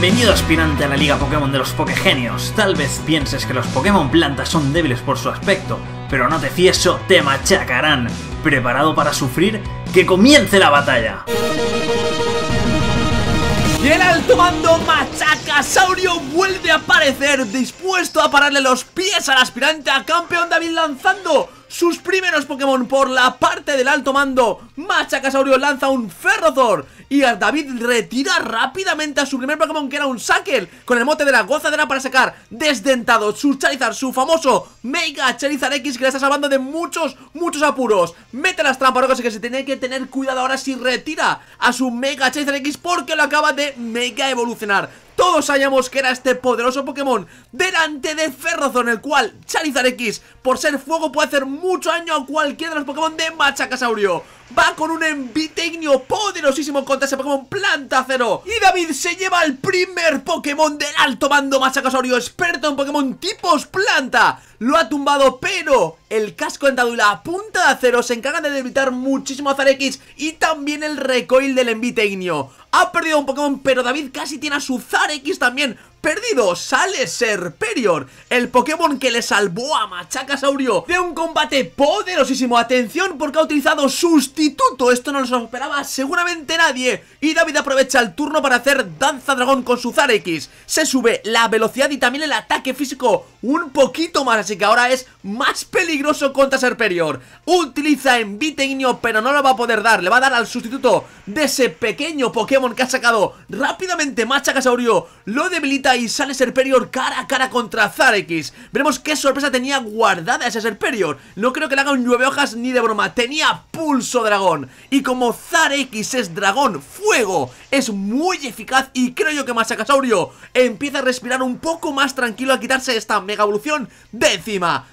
Bienvenido aspirante a la Liga Pokémon de los Pokegenios. Tal vez pienses que los Pokémon plantas son débiles por su aspecto, pero no te fieso, oh, te machacarán. ¿Preparado para sufrir? ¡Que comience la batalla! Y el alto mando Machacasaurio vuelve a aparecer, dispuesto a pararle los pies al aspirante a campeón David lanzando sus primeros Pokémon por la parte del alto mando. Machacasaurio lanza un Ferrozor y David retira rápidamente a su primer Pokémon que era un Sackle, Con el mote de la gozadera para sacar desdentado su Charizard, su famoso Mega Charizard X que le está salvando de muchos, muchos apuros Mete las trampas, Rocas, que se tiene que tener cuidado ahora si retira a su Mega Charizard X porque lo acaba de mega evolucionar todos sabíamos que era este poderoso Pokémon delante de Ferrozón, el cual Charizard X, por ser fuego, puede hacer mucho daño a cualquiera de los Pokémon de Machacasaurio. Va con un envitegnio poderosísimo contra ese Pokémon Planta Cero. Y David se lleva el primer Pokémon del alto mando Machacasaurio, experto en Pokémon tipos Planta. Lo ha tumbado, pero el casco y a punta de acero se encarga de debilitar muchísimo a Zarex y también el recoil del envite ignio. Ha perdido un Pokémon, pero David casi tiene a su Zarex también perdido sale Serperior, el Pokémon que le salvó a Machacasaurio de un combate poderosísimo. Atención porque ha utilizado sustituto, esto no lo esperaba seguramente nadie. Y David aprovecha el turno para hacer Danza Dragón con su Zarex. Se sube la velocidad y también el ataque físico un poquito más, así que ahora es más peligroso contra Serperior. Utiliza Enviteño, pero no lo va a poder dar, le va a dar al sustituto de ese pequeño Pokémon que ha sacado rápidamente Machacasaurio. Lo debilita y sale Serperior cara a cara contra x Veremos qué sorpresa tenía guardada ese Serperior. No creo que le haga un nueve hojas ni de broma. Tenía pulso dragón. Y como x es dragón fuego, es muy eficaz y creo yo que Masakasaurio empieza a respirar un poco más tranquilo a quitarse esta mega evolución de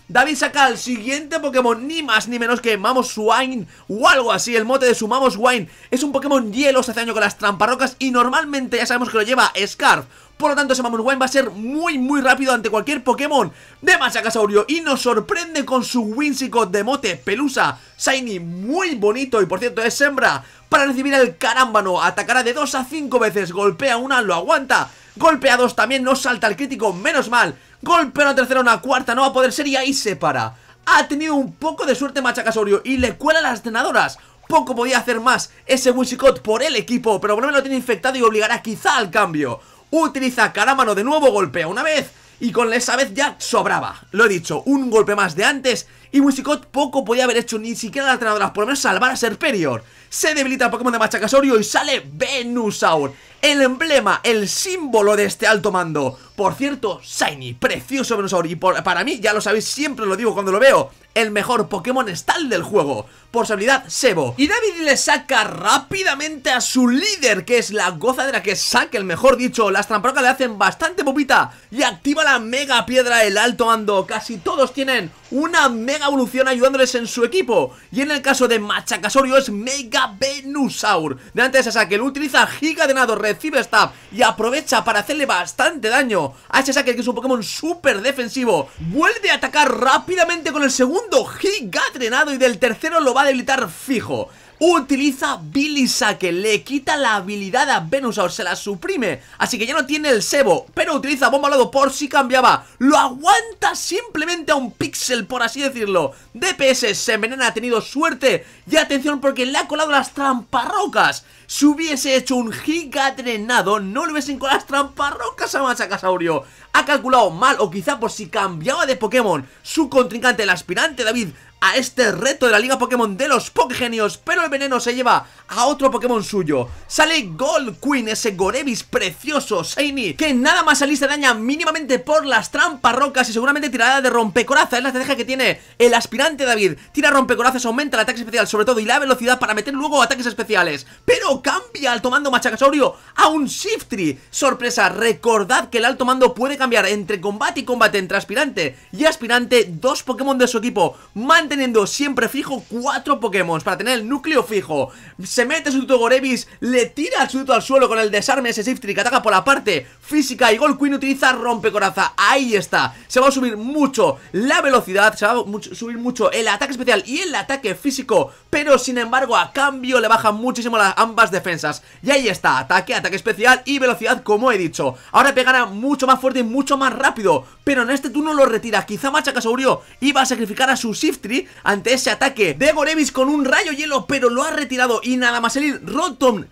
David saca al siguiente Pokémon, ni más ni menos que Mamoswine o algo así. El mote de su Mamoswine es un Pokémon hielo, se hace año con las tramparrocas y normalmente ya sabemos que lo lleva Scarf por lo tanto, ese Mamurwine va a ser muy, muy rápido ante cualquier Pokémon de Machacasaurio. Y nos sorprende con su Winsicott de mote pelusa, shiny, muy bonito. Y por cierto, es hembra. Para recibir el carámbano, atacará de 2 a 5 veces, golpea una, lo aguanta. Golpea dos también, no salta el crítico, menos mal. Golpea una tercera, una cuarta, no va a poder ser y ahí se para. Ha tenido un poco de suerte Machacasaurio y le cuela las tenadoras poco podía hacer más ese Winsicott por el equipo, pero bueno, lo lo tiene infectado y obligará quizá al cambio. Utiliza caramano de nuevo, golpea una vez y con esa vez ya sobraba. Lo he dicho, un golpe más de antes y Wisicott poco podía haber hecho ni siquiera la entrenadora, por lo menos salvar a Serperior. Se debilita el Pokémon de Machacasorio y sale Venusaur, el emblema, el símbolo de este alto mando. Por cierto, Shiny, precioso Venusaur Y para mí, ya lo sabéis, siempre lo digo cuando lo veo el mejor Pokémon Stal del juego Por su habilidad, Sebo Y David le saca rápidamente a su líder Que es la gozadera que saque el mejor dicho Las tramparocas le hacen bastante pupita Y activa la mega piedra El alto mando, casi todos tienen Una mega evolución ayudándoles en su equipo Y en el caso de Machacasorio Es Mega Venusaur De de esa saque, lo utiliza Giga de Nado Recibe Stab y aprovecha para hacerle bastante daño bueno. que es un Pokémon super defensivo, vuelve a atacar rápidamente con el segundo Giga Drenado y del tercero lo va a debilitar fijo utiliza Billy Sake, le quita la habilidad a Venusaur, se la suprime, así que ya no tiene el sebo, pero utiliza bomba por si cambiaba, lo aguanta simplemente a un Pixel, por así decirlo. DPS se envenena, ha tenido suerte, y atención porque le ha colado las rocas Si hubiese hecho un giga no le hubiesen colado las tramparrocas a Machacasaurio. Ha calculado mal, o quizá por si cambiaba de Pokémon, su contrincante, el aspirante David, a este reto de la Liga Pokémon de los Pokégenios Pero el veneno se lleva a otro Pokémon suyo Sale Gold Queen, ese Gorevis precioso, Shiny Que nada más saliste daña mínimamente por las trampas rocas Y seguramente tirada de rompecoraza Es la estrategia que tiene el aspirante David Tira rompecorazas, aumenta el ataque especial sobre todo Y la velocidad para meter luego ataques especiales Pero cambia al mando machacasaurio a un Shiftry Sorpresa, recordad que el alto mando puede cambiar entre combate y combate Entre aspirante y aspirante Dos Pokémon de su equipo teniendo siempre fijo cuatro Pokémon para tener el núcleo fijo. Se mete su Gorevis, le tira al suduto al suelo con el desarme ese shift que ataca por la parte física y Gold Queen utiliza rompecoraza. Ahí está. Se va a subir mucho la velocidad, se va a subir mucho el ataque especial y el ataque físico, pero sin embargo a cambio le bajan muchísimo las ambas defensas. Y ahí está, ataque, ataque especial y velocidad como he dicho. Ahora pegará mucho más fuerte y mucho más rápido, pero en este turno lo retira. Quizá Machakasaurio iba a sacrificar a su shift trick ante ese ataque de Gorevis con un rayo hielo, pero lo ha retirado y nada más salir Rotom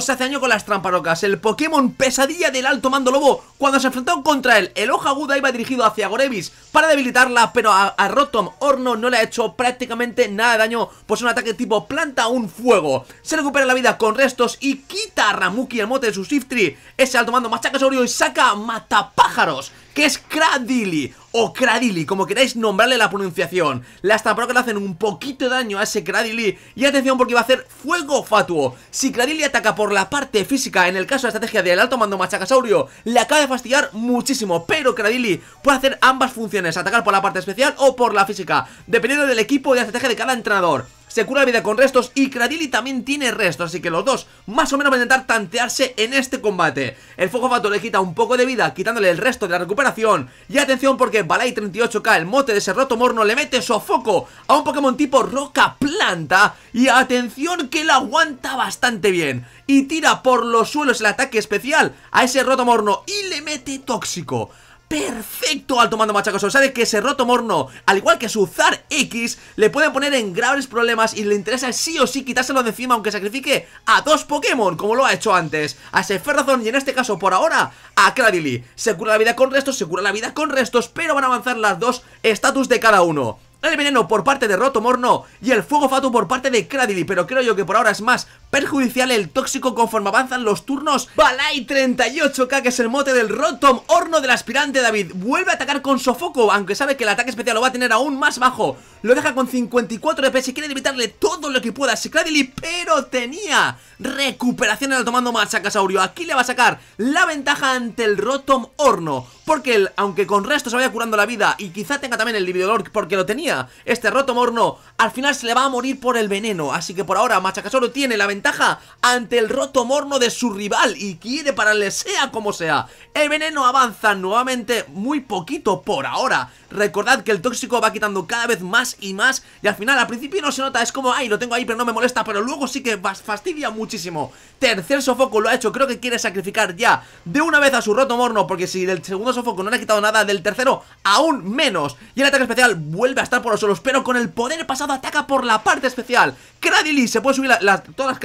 se hace daño con las tramparocas, el Pokémon pesadilla del alto mando lobo. Cuando se enfrentó contra él, el hoja aguda iba dirigido hacia Gorevis para debilitarla, pero a, Rotom Horno no le ha hecho prácticamente nada de daño, pues un ataque tipo planta un fuego. Se recupera la vida con restos y quita a Ramuki el mote de su Shiftry. Ese alto mando machaca sobre y saca matapájaros que es Cradilly o Cradilly, como queráis nombrarle la pronunciación. Las que le hacen un poquito de daño a ese Cradilly. Y atención porque va a hacer fuego fatuo. Si Cradilly ataca por la parte física, en el caso de la estrategia del alto mando machacasaurio, le acaba de fastidiar muchísimo. Pero Cradilly puede hacer ambas funciones, atacar por la parte especial o por la física, dependiendo del equipo y la estrategia de cada entrenador se cura vida con restos y Cradilly también tiene restos, así que los dos más o menos van a intentar tantearse en este combate. El Fuego Fato le quita un poco de vida, quitándole el resto de la recuperación. Y atención porque Balay 38K, el mote de ese roto morno, le mete sofoco a un Pokémon tipo Roca Planta. Y atención que la aguanta bastante bien. Y tira por los suelos el ataque especial a ese roto morno y le mete tóxico. Perfecto, alto mando O Sabe que ese roto morno, al igual que su Zar X Le pueden poner en graves problemas Y le interesa sí o sí quitárselo de encima Aunque sacrifique a dos Pokémon Como lo ha hecho antes, a ese Y en este caso, por ahora, a Cradily Se cura la vida con restos, se cura la vida con restos Pero van a avanzar las dos estatus de cada uno el veneno por parte de Rotomorno y el fuego fatu por parte de Cradily, pero creo yo que por ahora es más perjudicial el tóxico conforme avanzan los turnos. Balai 38k, que es el mote del Rotom, horno del aspirante David. Vuelve a atacar con sofoco, aunque sabe que el ataque especial lo va a tener aún más bajo. Lo deja con 54 DPS y quiere evitarle todo lo que pueda. Secladily, pero tenía recuperación en el tomando Machacasaurio. Aquí le va a sacar la ventaja ante el Rotom Horno. Porque él, aunque con resto se vaya curando la vida y quizá tenga también el lord. porque lo tenía, este Rotom Horno, al final se le va a morir por el veneno. Así que por ahora Machacasaurio tiene la ventaja ante el roto morno de su rival y quiere pararle sea como sea. El veneno avanza nuevamente muy poquito por ahora. Recordad que el tóxico va quitando cada vez más y más y al final al principio no se nota, es como, ay, lo tengo ahí pero no me molesta, pero luego sí que fastidia muchísimo. Tercer sofoco lo ha hecho, creo que quiere sacrificar ya de una vez a su roto morno porque si del segundo sofoco no le ha quitado nada, del tercero aún menos. Y el ataque especial vuelve a estar por los solos, pero con el poder pasado ataca por la parte especial. Cradily, se puede subir todas las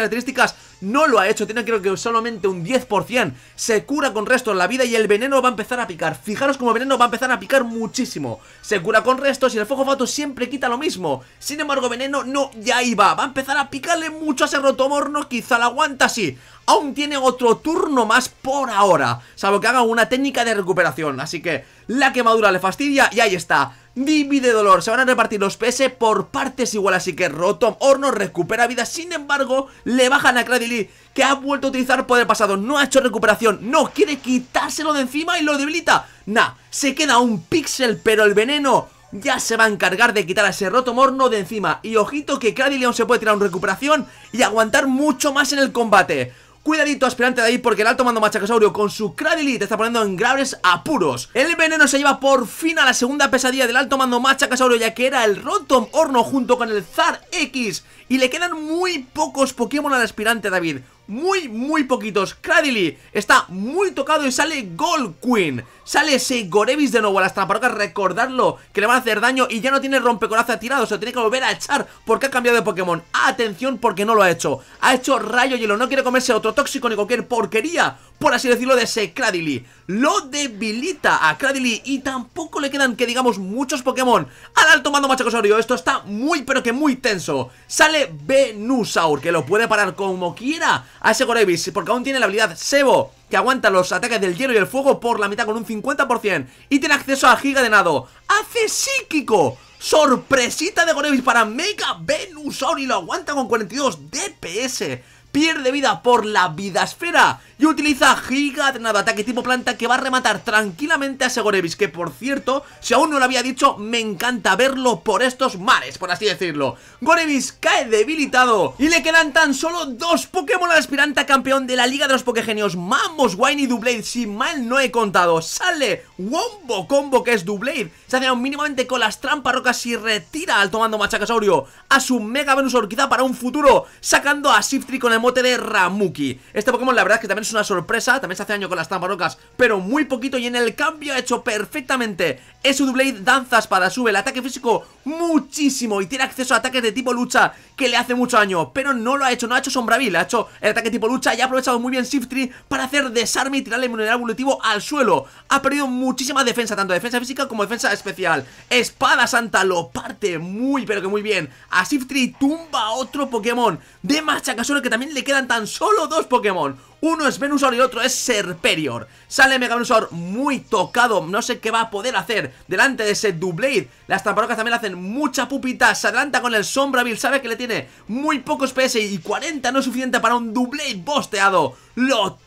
no lo ha hecho, tiene creo que solamente un 10%, se cura con restos la vida y el veneno va a empezar a picar, fijaros como veneno va a empezar a picar muchísimo, se cura con restos y el fuego fato siempre quita lo mismo, sin embargo veneno no, ya iba, va a empezar a picarle mucho a ese rotomorno, quizá la aguanta así, aún tiene otro turno más por ahora, salvo que haga una técnica de recuperación, así que la quemadura le fastidia y ahí está, divide dolor. Se van a repartir los PS por partes igual, así que Rotom Horno recupera vida. Sin embargo, le bajan a Cradily, que ha vuelto a utilizar poder pasado. No ha hecho recuperación, no, quiere quitárselo de encima y lo debilita. Nah, se queda un píxel, pero el veneno ya se va a encargar de quitar a ese Rotom Horno de encima. Y ojito que Cradily aún se puede tirar una recuperación y aguantar mucho más en el combate. Cuidadito aspirante David porque el alto mando machacosaurio con su Cradily te está poniendo en graves apuros El veneno se lleva por fin a la segunda pesadilla del alto mando machacosaurio ya que era el Rotom Horno junto con el Zar X Y le quedan muy pocos Pokémon al aspirante David muy, muy poquitos Cradily está muy tocado y sale Gold Queen Sale ese Gorevis de nuevo a las tramparocas, recordarlo, que le van a hacer daño y ya no tiene rompecoraza tirado, se tiene que volver a echar porque ha cambiado de Pokémon. Atención porque no lo ha hecho. Ha hecho rayo hielo, no quiere comerse otro tóxico ni cualquier porquería, por así decirlo, de ese Cradily. Lo debilita a Cradily y tampoco le quedan, que digamos, muchos Pokémon. Al alto mando machacosaurio, esto está muy pero que muy tenso. Sale Venusaur, que lo puede parar como quiera a ese Gorevis porque aún tiene la habilidad Sebo que aguanta los ataques del hielo y el fuego por la mitad con un 50% y tiene acceso a Giga de Nado. ¡Hace psíquico! ¡Sorpresita de Gorevis para Mega Venusaur! Y lo aguanta con 42 DPS pierde vida por la vida esfera y utiliza Giga de ataque tipo planta que va a rematar tranquilamente a Segorevis, que por cierto, si aún no lo había dicho, me encanta verlo por estos mares, por así decirlo. Gorevis cae debilitado y le quedan tan solo dos Pokémon al aspirante campeón de la Liga de los pokegenios, Mamos, Wine y Dublade, si mal no he contado. Sale Wombo Combo, que es Dublade, se hace mínimamente con las trampas rocas y retira al tomando Machacasaurio a su Mega Venusaur quizá para un futuro, sacando a Siftri con el mote de Ramuki Este Pokémon la verdad es que también es una sorpresa También se hace daño con las rocas pero muy poquito Y en el cambio ha hecho perfectamente Es un Blade, danza, espada, sube el ataque físico muchísimo Y tiene acceso a ataques de tipo lucha que le hace mucho daño Pero no lo ha hecho, no ha hecho Sombravil Ha hecho el ataque tipo lucha y ha aprovechado muy bien Shift Para hacer desarme y tirarle mineral evolutivo al suelo Ha perdido muchísima defensa, tanto defensa física como defensa especial Espada Santa lo parte muy pero que muy bien A Shift tumba otro Pokémon de Machacasuelo que también le quedan tan solo dos Pokémon. Uno es Venusaur y otro es Serperior. Sale Mega Venusaur muy tocado, no sé qué va a poder hacer delante de ese Dublade. Las Tamparocas también le hacen mucha pupita, se adelanta con el Bill sabe que le tiene muy pocos PS y 40 no es suficiente para un Dublade bosteado. ¡Lo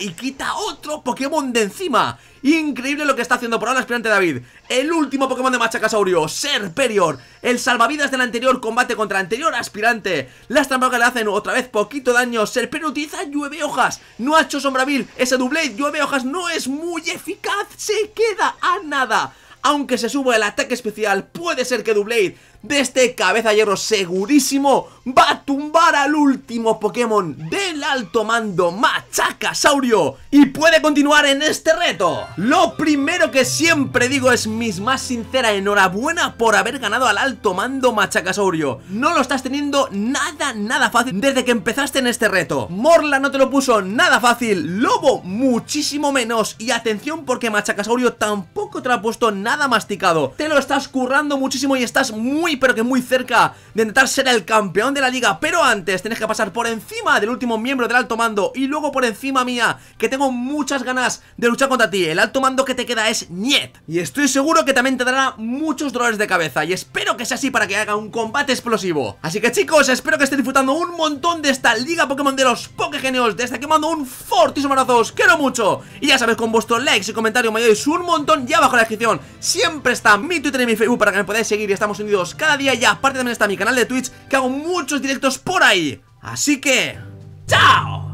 y quita otro Pokémon de encima Increíble lo que está haciendo por ahora aspirante David El último Pokémon de Machacasaurio Serperior El salvavidas del anterior combate contra anterior aspirante Las trampas le hacen otra vez poquito daño Serperior utiliza llueve hojas No ha hecho sombravil Ese Dublade llueve hojas no es muy eficaz Se queda a nada aunque se suba el ataque especial, puede ser que Dublade de este cabeza hierro segurísimo va a tumbar al último Pokémon del alto mando Machacasaurio y puede continuar en este reto. Lo primero que siempre digo es mis más sincera enhorabuena por haber ganado al alto mando Machacasaurio. No lo estás teniendo nada, nada fácil desde que empezaste en este reto. Morla no te lo puso nada fácil, Lobo muchísimo menos y atención porque Machacasaurio tampoco te lo ha puesto nada masticado. Te lo estás currando muchísimo y estás muy pero que muy cerca de intentar ser el campeón de la liga Pero antes tenés que pasar por encima del último miembro del alto mando Y luego por encima mía, que tengo muchas ganas de luchar contra ti El alto mando que te queda es Niet Y estoy seguro que también te dará muchos dolores de cabeza Y espero que sea así para que haga un combate explosivo Así que chicos, espero que estéis disfrutando un montón de esta liga Pokémon de los Pokégenios Desde que mando un fortísimo abrazo, quiero mucho Y ya sabéis, con vuestros likes y comentarios me ayudáis un montón Ya abajo en la descripción siempre está mi Twitter y mi Facebook para que me podáis seguir Y estamos unidos cada día ya, aparte también está mi canal de Twitch que hago muchos directos por ahí. Así que... ¡Chao!